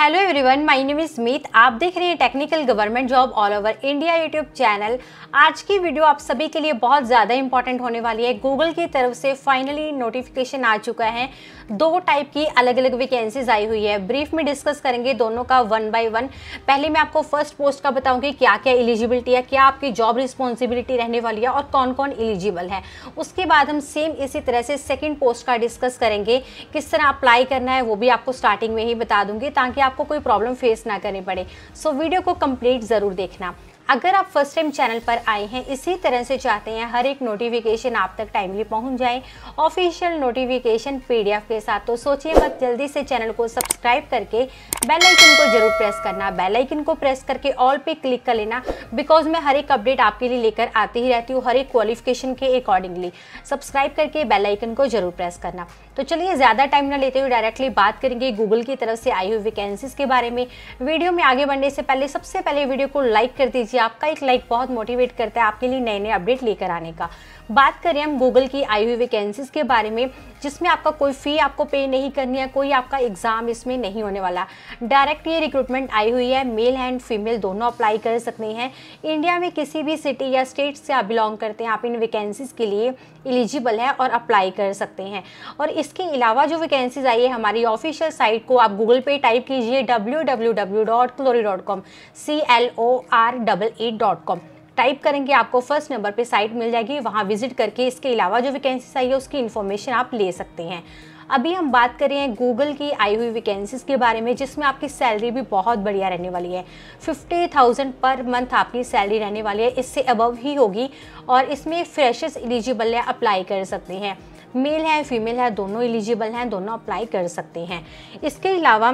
hello everyone my name is Meet आप देख रहे हैं technical government job all over India YouTube channel आज की वीडियो आप सभी के लिए बहुत ज़्यादा इंपॉर्टेंट होने वाली है गूगल की तरफ से फाइनली नोटिफिकेशन आ चुका है दो टाइप की अलग अलग वैकेंसीज आई हुई है ब्रीफ में डिस्कस करेंगे दोनों का वन बाय वन पहले मैं आपको फर्स्ट पोस्ट का बताऊंगी क्या क्या एलिजिबिलिटी है क्या आपकी जॉब रिस्पॉन्सिबिलिटी रहने वाली है और कौन कौन एलिजिबल है उसके बाद हम सेम इसी तरह से सेकेंड पोस्ट का डिस्कस करेंगे किस तरह अप्लाई करना है वो भी आपको स्टार्टिंग में ही बता दूंगी ताकि आपको कोई प्रॉब्लम फेस ना करनी पड़े सो so, वीडियो को कंप्लीट ज़रूर देखना अगर आप फर्स्ट टाइम चैनल पर आए हैं इसी तरह से चाहते हैं हर एक नोटिफिकेशन आप तक टाइमली पहुंच जाए ऑफिशियल नोटिफिकेशन पीडीएफ के साथ तो सोचिए मत जल्दी से चैनल को सब्सक्राइब करके बेल आइकन को जरूर प्रेस करना बेल आइकन को प्रेस करके ऑल पे क्लिक कर लेना बिकॉज मैं हर एक अपडेट आपके लिए लेकर आती ही रहती हूँ हर एक क्वालिफिकेशन के अकॉर्डिंगली सब्सक्राइब करके बेलाइकन को जरूर प्रेस करना तो चलिए ज़्यादा टाइम ना लेते हुए डायरेक्टली बात करेंगे गूगल की तरफ से आई हुई वैकेंसीज के बारे में वीडियो में आगे बढ़ने से पहले सबसे पहले वीडियो को लाइक कर दीजिए कीजिए आपका एक लाइक बहुत मोटिवेट करता है आपके लिए नए नए अपडेट लेकर आने का बात करें हम गूगल की आई हुई वैकेंसीज़ के बारे में जिसमें आपका कोई फ़ी आपको पे नहीं करनी है कोई आपका एग्ज़ाम इसमें नहीं होने वाला डायरेक्ट ये रिक्रूटमेंट आई हुई है मेल एंड फीमेल दोनों अप्लाई कर सकते हैं इंडिया में किसी भी सिटी या स्टेट से आप बिलोंग करते हैं आप इन वैकेंसीज़ के लिए एलिजिबल है और अप्लाई कर सकते हैं और इसके अलावा जो वैकेंसीज आई है हमारी ऑफिशियल साइट को आप गूगल पे टाइप कीजिए डब्ल्यू डब्ल्यू डब्ल्यू डॉट क्लोरी dot com C L O R double travel at dot com type करेंगे आपको फर्स्ट नंबर पे साइट मिल जाएगी वहाँ विजिट करके इसके अलावा जो वैकेंसीज आई है उसकी इन्फॉर्मेशन आप ले सकते हैं अभी हम बात कर रहे हैं गूगल की आई हुई वैकेंसीज के बारे में जिसमें आपकी सैलरी भी बहुत बढ़िया रहने वाली है फिफ्टी थाउजेंड पर मंथ आपकी सैलरी रहने वाली है इससे अबव ही होगी और इसमें फ्रेशर्स एलिजिबल है अप्लाई कर सकते हैं मेल है फीमेल है दोनों एलिजिबल हैं दोनों अप्लाई कर सकते हैं इसके अलावा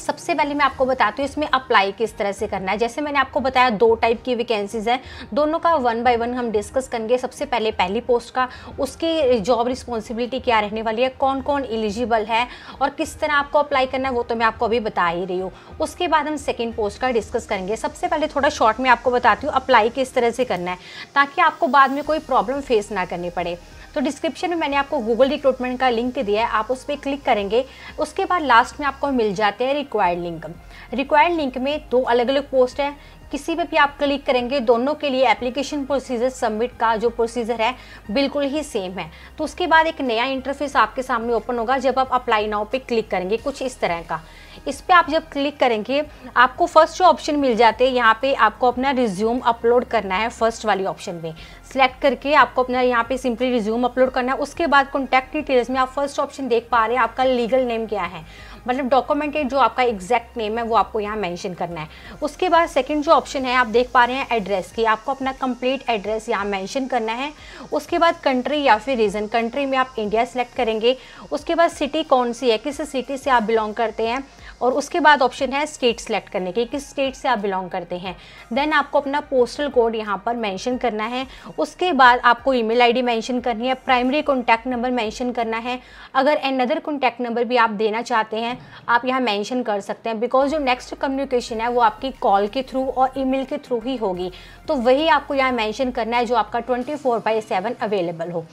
सबसे पहले मैं आपको बताती हूँ इसमें अप्लाई किस तरह से करना है जैसे मैंने आपको बताया दो टाइप की वैकेंसीज़ हैं दोनों का वन बाय वन हम डिस्कस करेंगे सबसे पहले पहली पोस्ट का उसकी जॉब रिस्पॉन्सिबिलिटी क्या रहने वाली है कौन कौन एलिजिबल है और किस तरह आपको अप्लाई करना है वो तो मैं आपको अभी बता ही रही हूँ उसके बाद हम सेकेंड पोस्ट का डिस्कस करेंगे सबसे पहले थोड़ा शॉर्ट में आपको बताती हूँ अप्लाई किस तरह से करना है ताकि आपको बाद में कोई प्रॉब्लम फेस ना करनी पड़े तो डिस्क्रिप्शन में मैंने आपको गूगल रिक्रूटमेंट का लिंक दिया है आप उस पर क्लिक करेंगे उसके बाद लास्ट में आपको मिल जाते हैं रिक्वायर्ड लिंक रिक्वायर्ड लिंक में दो अलग अलग पोस्ट है किसी पे भी आप क्लिक करेंगे दोनों के लिए एप्लीकेशन प्रोसीजर सबमिट का जो प्रोसीजर है बिल्कुल ही सेम है तो उसके बाद एक नया इंटरफेस आपके सामने ओपन होगा जब आप अप्लाई नाउ पे क्लिक करेंगे कुछ इस तरह का इस पर आप जब क्लिक करेंगे आपको फर्स्ट जो ऑप्शन मिल जाते हैं यहाँ पे आपको अपना रिज्यूम अपलोड करना है फर्स्ट वाली ऑप्शन में सिलेक्ट करके आपको अपना यहाँ पे सिंपली रिज्यूम अपलोड करना है उसके बाद कॉन्टैक्ट डिटेल्स में आप फर्स्ट ऑप्शन देख पा रहे हैं आपका लीगल नेम क्या है मतलब डॉक्यूमेंटेड जो आपका एग्जैक्ट नेम है वो आपको यहाँ मैंशन करना है उसके बाद सेकेंड जो ऑप्शन है आप देख पा रहे हैं एड्रेस की आपको अपना कंप्लीट एड्रेस यहाँ मैंशन करना है उसके बाद कंट्री या फिर रीजन कंट्री में आप इंडिया सेलेक्ट करेंगे उसके बाद सिटी कौन सी है किस सिटी से आप बिलोंग करते हैं और उसके बाद ऑप्शन है स्टेट सेलेक्ट करने के किस स्टेट से आप बिलोंग करते हैं देन आपको अपना पोस्टल कोड यहाँ पर मेंशन करना है उसके बाद आपको ईमेल आईडी मेंशन करनी है प्राइमरी कॉन्टैक्ट नंबर मेंशन करना है अगर अदर कॉन्टैक्ट नंबर भी आप देना चाहते हैं आप यहाँ मेंशन कर सकते हैं बिकॉज जो नेक्स्ट कम्युनिकेशन है वो आपकी कॉल के थ्रू और ई के थ्रू ही होगी तो वही आपको यहाँ मैंशन करना है जो आपका twenty four by seven available हो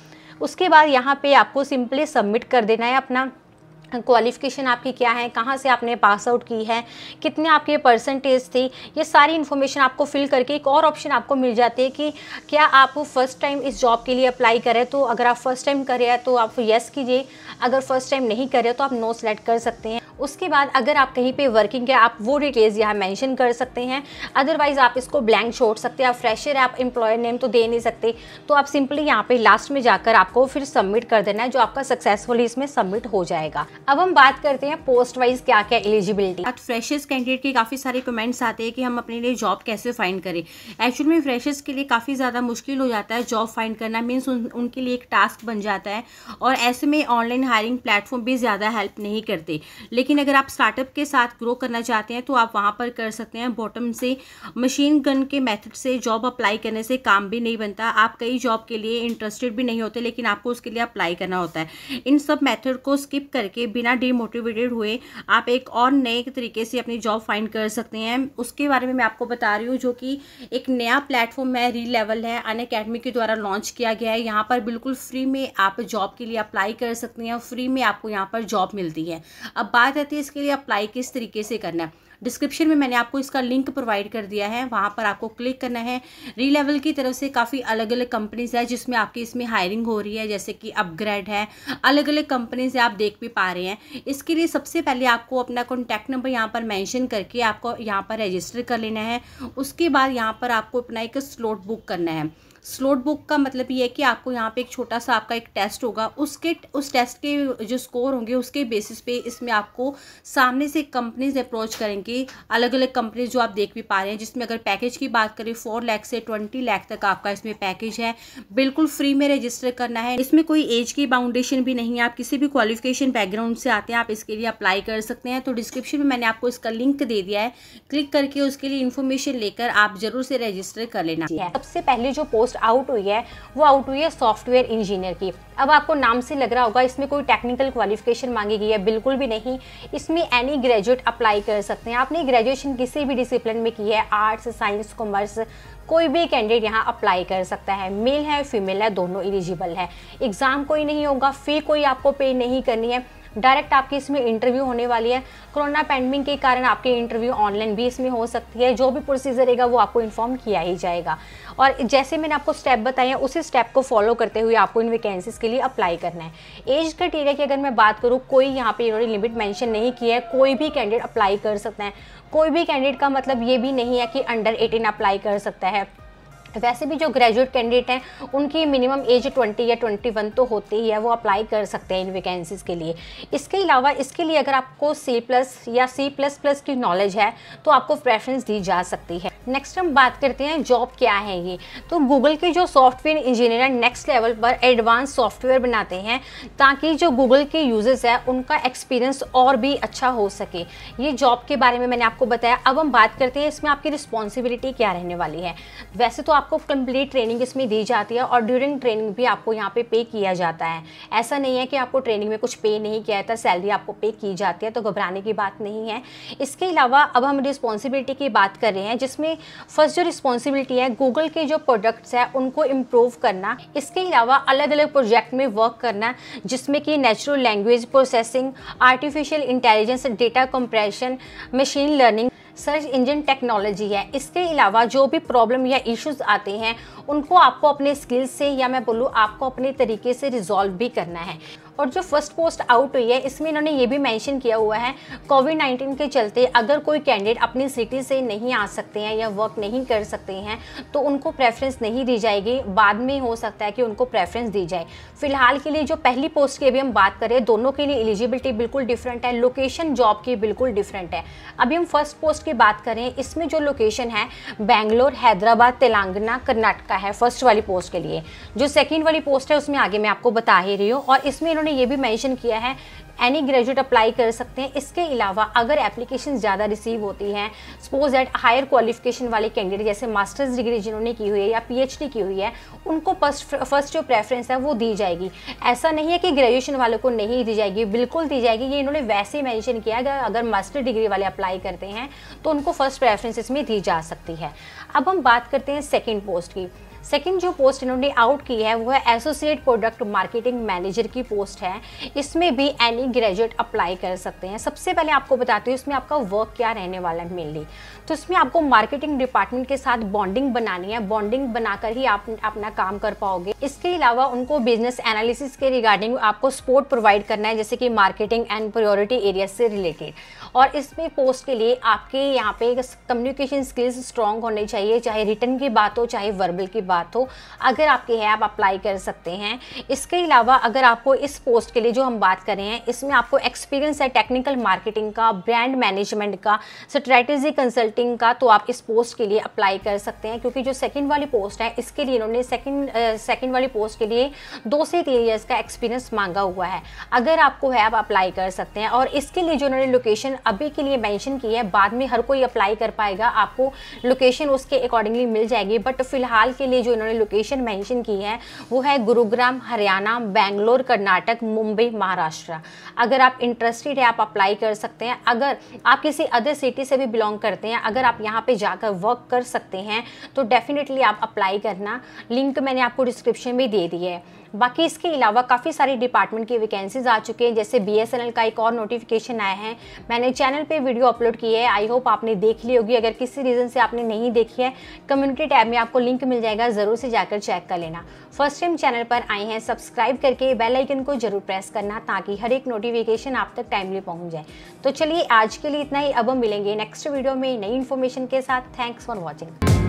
उसके बाद यहाँ पे आपको सिंपली सबमिट कर देना है अपना क्वालिफ़िकेशन आपकी क्या है कहाँ से आपने पास आउट की है कितने आपके परसेंटेज थी ये सारी इन्फॉर्मेशन आपको फिल करके एक और ऑप्शन आपको मिल जाती है कि क्या आप फर्स्ट टाइम इस जॉब के लिए अप्लाई करें तो अगर आप फर्स्ट टाइम करें तो आप येस कीजिए अगर फर्स्ट टाइम नहीं करें तो आप नो सेलेक्ट कर सकते हैं उसके बाद अगर आप कहीं पे वर्किंग है आप वो डिटेल्स यहाँ मेंशन कर सकते हैं अदरवाइज़ आप इसको ब्लैंक छोड़ सकते हैं आप फ्रेशर आप एम्प्लॉयर नेम तो दे नहीं सकते तो आप सिंपली यहाँ पे लास्ट में जाकर आपको फिर सबमिट कर देना है जो आपका सक्सेसफुली इसमें सबमिट हो जाएगा अब हम बात करते हैं पोस्ट वाइज क्या क्या एलिजिबिलिटी फ्रेशर्स कैंडिडेट के काफ़ी सारे कमेंट्स आते हैं कि हम अपने लिए जॉब कैसे फाइंड करें एक्चुअल में फ्रेशर्स के लिए काफ़ी ज़्यादा मुश्किल हो जाता है जॉब फाइंड करना मीन्स उनके लिए एक टास्क बन जाता है और ऐसे में ऑनलाइन हायरिंग प्लेटफॉर्म भी ज़्यादा हेल्प नहीं करते लेकिन लेकिन अगर आप स्टार्टअप के साथ ग्रो करना चाहते हैं तो आप वहाँ पर कर सकते हैं बॉटम से मशीन गन के मेथड से जॉब अप्लाई करने से काम भी नहीं बनता आप कई जॉब के लिए इंटरेस्टेड भी नहीं होते लेकिन आपको उसके लिए अप्लाई करना होता है इन सब मेथड को स्किप करके बिना डिमोटिवेटेड हुए आप एक और नए तरीके से अपनी जॉब फाइंड कर सकते हैं उसके बारे में मैं आपको बता रही हूँ जो कि एक नया प्लेटफॉर्म है री लेवल है अन अकेडमी के द्वारा लॉन्च किया गया है यहाँ पर बिल्कुल फ्री में आप जॉब के लिए अप्लाई कर सकते हैं फ्री में आपको यहाँ पर जॉब मिलती है अब बात बात रहती है इसके लिए अप्लाई किस तरीके से करना है डिस्क्रिप्शन में मैंने आपको इसका लिंक प्रोवाइड कर दिया है वहाँ पर आपको क्लिक करना है री लेवल की तरफ से काफ़ी अलग अलग कंपनीज़ है जिसमें आपकी इसमें हायरिंग हो रही है जैसे कि अपग्रेड है अलग अलग कंपनीज़ आप देख भी पा रहे हैं इसके लिए सबसे पहले आपको अपना कॉन्टैक्ट नंबर यहाँ पर मैंशन करके आपको यहाँ पर रजिस्टर कर लेना है उसके बाद यहाँ पर आपको अपना एक स्लॉट बुक करना है स्लोट बुक का मतलब ये है कि आपको यहाँ पे एक छोटा सा आपका एक टेस्ट होगा उसके उस टेस्ट के जो स्कोर होंगे उसके बेसिस पे इसमें आपको सामने से कंपनीज अप्रोच करेंगी अलग अलग कंपनीज जो आप देख भी पा रहे हैं जिसमें अगर पैकेज की बात करें फोर लैख से ट्वेंटी लैख तक आपका इसमें पैकेज है बिल्कुल फ्री में रजिस्टर करना है इसमें कोई एज की बाउंडेशन भी नहीं है आप किसी भी क्वालिफिकेशन बैकग्राउंड से आते हैं आप इसके लिए अप्लाई कर सकते हैं तो डिस्क्रिप्शन में मैंने आपको इसका लिंक दे दिया है क्लिक करके उसके लिए इन्फॉर्मेशन लेकर आप जरूर से रजिस्टर कर लेना सबसे पहले जो पोस्ट पोस्ट आउट हुई है वो आउट हुई है सॉफ्टवेयर इंजीनियर की अब आपको नाम से लग रहा होगा इसमें कोई टेक्निकल क्वालिफिकेशन मांगी गई है बिल्कुल भी नहीं इसमें एनी ग्रेजुएट अप्लाई कर सकते हैं आपने ग्रेजुएशन किसी भी डिसिप्लिन में की है आर्ट्स साइंस कॉमर्स कोई भी कैंडिडेट यहाँ अप्लाई कर सकता है मेल है फीमेल है दोनों एलिजिबल है एग्ज़ाम कोई नहीं होगा फ़ी कोई आपको पे नहीं करनी है डायरेक्ट आपकी इसमें इंटरव्यू होने वाली है कोरोना पेंडमिक के कारण आपके इंटरव्यू ऑनलाइन भी इसमें हो सकती है जो भी प्रोसीजर रहेगा वो आपको इन्फॉर्म किया ही जाएगा और जैसे मैंने आपको स्टेप बताया उसी स्टेप को फॉलो करते हुए आपको इन वैकेंसीज़ के लिए अप्लाई करना है एज क्राइटेरिया की अगर मैं बात करूँ कोई यहाँ पर इन्होंने लिमिट मैंशन नहीं किया है कोई भी कैंडिडेट अप्लाई कर सकते हैं कोई भी कैंडिडेट का मतलब ये भी नहीं है कि अंडर 18 अप्लाई कर सकता है तो वैसे भी जो ग्रेजुएट कैंडिडेट हैं उनकी मिनिमम एज 20 या 21 तो होती ही है वो अप्लाई कर सकते हैं इन वैकेंसीज़ के लिए इसके अलावा इसके लिए अगर आपको सी प्लस या सी प्लस प्लस की नॉलेज है तो आपको प्रेफरेंस दी जा सकती है नेक्स्ट हम बात करते हैं जॉब क्या है ये तो गूगल के जो सॉफ्टवेयर इंजीनियर नेक्स्ट लेवल पर एडवांस सॉफ्टवेयर बनाते हैं ताकि जो गूगल के यूजर्स हैं उनका एक्सपीरियंस और भी अच्छा हो सके ये जॉब के बारे में मैंने आपको बताया अब हम बात करते हैं इसमें आपकी रिस्पॉन्सिबिलिटी क्या रहने वाली है वैसे तो आपको कंप्लीट ट्रेनिंग इसमें दी जाती है और ड्यूरिंग ट्रेनिंग भी आपको यहाँ पे पे किया जाता है ऐसा नहीं है कि आपको ट्रेनिंग में कुछ पे नहीं किया जाता सैलरी आपको पे की जाती है तो घबराने की बात नहीं है इसके अलावा अब हम रिस्पॉन्सिबिलिटी की बात कर रहे हैं जिसमें फर्स्ट जो रिस्पॉन्सिबिलिटी है गूगल के जो प्रोडक्ट्स हैं उनको इम्प्रूव करना इसके अलावा अलग अलग प्रोजेक्ट में वर्क करना जिसमें कि natural language processing artificial intelligence data compression machine learning search engine technology है इसके अलावा जो भी प्रॉब्लम या इश्यूज आते हैं उनको आपको अपने स्किल्स से या मैं बोलूँ आपको अपने तरीके से रिजॉल्व भी करना है और जो फर्स्ट पोस्ट आउट हुई है इसमें इन्होंने ये भी मैंशन किया हुआ है कोविड नाइन्टीन के चलते अगर कोई कैंडिडेट अपनी सिटी से नहीं आ सकते हैं या वर्क नहीं कर सकते हैं तो उनको प्रेफरेंस नहीं दी जाएगी बाद में हो सकता है कि उनको प्रेफरेंस दी जाए फिलहाल के लिए जो पहली पोस्ट की अभी हम बात करें दोनों के लिए एलिजिबिलिटी बिल्कुल डिफरेंट है लोकेशन जॉब की बिल्कुल डिफरेंट है अभी हम फर्स्ट पोस्ट की बात करें इसमें जो लोकेशन है बैंगलोर हैदराबाद तेलंगाना कर्नाटका है फर्स्ट वाली पोस्ट के लिए जो सेकेंड वाली पोस्ट है उसमें आगे मैं आपको बता ही रही हूँ और इसमें इन्होंने में ये भी मेंशन किया है एनी ग्रेजुएट अप्लाई कर सकते हैं इसके अलावा अगर एप्लीकेशन ज़्यादा रिसीव होती हैं सपोज दैट हायर क्वालिफिकेशन वाले कैंडिडेट जैसे मास्टर्स डिग्री जिन्होंने की हुई है या पीएचडी की हुई है उनको फर्स्ट जो प्रेफरेंस है वो दी जाएगी ऐसा नहीं है कि ग्रेजुएशन वालों को नहीं दी जाएगी बिल्कुल दी जाएगी ये इन्होंने वैसे ही मैंशन किया है अगर मास्टर डिग्री वाले अप्लाई करते हैं तो उनको फर्स्ट प्रेफरेंस इसमें दी जा सकती है अब हम बात करते हैं सेकेंड पोस्ट की सेकंड जो पोस्ट इन्होंने आउट की है वो है एसोसिएट प्रोडक्ट मार्केटिंग मैनेजर की पोस्ट है इसमें भी एनी ग्रेजुएट अप्लाई कर सकते हैं सबसे पहले आपको बताती हूँ इसमें आपका वर्क क्या रहने वाला है मेनली तो इसमें आपको मार्केटिंग डिपार्टमेंट के साथ बॉन्डिंग बनानी है बॉन्डिंग बनाकर ही आप अपना काम कर पाओगे इसके अलावा उनको बिजनेस एनालिसिस के रिगार्डिंग आपको सपोर्ट प्रोवाइड करना है जैसे कि मार्केटिंग एंड प्रायोरिटी एरिया से रिलेटेड और इसमें पोस्ट के लिए आपके यहाँ पे कम्युनिकेशन स्किल्स स्ट्रॉन्ग होने चाहिए चाहे रिटर्न की बात हो चाहे वर्बल की बात हो अगर आपके है आप अप्लाई कर सकते हैं इसके अलावा अगर आपको इस पोस्ट के लिए जो हम बात कर रहे हैं इसमें आपको एक्सपीरियंस है टेक्निकल मार्केटिंग का ब्रांड मैनेजमेंट का स्ट्रेटेजी कंसल्टिंग का तो आप इस पोस्ट के लिए अप्लाई कर सकते हैं क्योंकि जो सेकेंड वाली पोस्ट है इसके लिए इन्होंने सेकेंड सेकेंड वाली पोस्ट के लिए दो से तीन ईयर्स का एक्सपीरियंस मांगा हुआ है अगर आपको है आप अप्लाई कर सकते हैं और इसके लिए जो इन्होंने लोकेशन अभी के लिए मैंशन की है बाद में हर कोई अप्लाई कर पाएगा आपको लोकेशन उसके अकॉर्डिंगली मिल जाएगी बट फिलहाल के लिए की जो इन्होंने लोकेशन मेंशन की है वो है गुरुग्राम हरियाणा बेंगलोर कर्नाटक मुंबई महाराष्ट्र अगर आप इंटरेस्टेड है आप अप्लाई कर सकते हैं अगर आप किसी अदर सिटी से भी बिलोंग करते हैं अगर आप यहाँ पर जाकर वर्क कर सकते हैं तो डेफिनेटली आप अप्लाई करना लिंक मैंने आपको डिस्क्रिप्शन में दे दी है बाकी इसके अलावा काफ़ी सारी डिपार्टमेंट की वैकेंसीज आ चुके हैं जैसे बीएसएनएल का एक और नोटिफिकेशन आया है मैंने चैनल पे वीडियो अपलोड की है आई होप आपने देख ली होगी अगर किसी रीज़न से आपने नहीं देखी है कम्युनिटी टैब में आपको लिंक मिल जाएगा ज़रूर से जाकर चेक कर लेना फर्स्ट टाइम चैनल पर आए हैं सब्सक्राइब करके बेल आइकन को जरूर प्रेस करना ताकि हर एक नोटिफिकेशन आप तक टाइमली पहुंच जाए तो चलिए आज के लिए इतना ही अब हम मिलेंगे नेक्स्ट वीडियो में नई इन्फॉर्मेशन के साथ थैंक्स फॉर वॉचिंग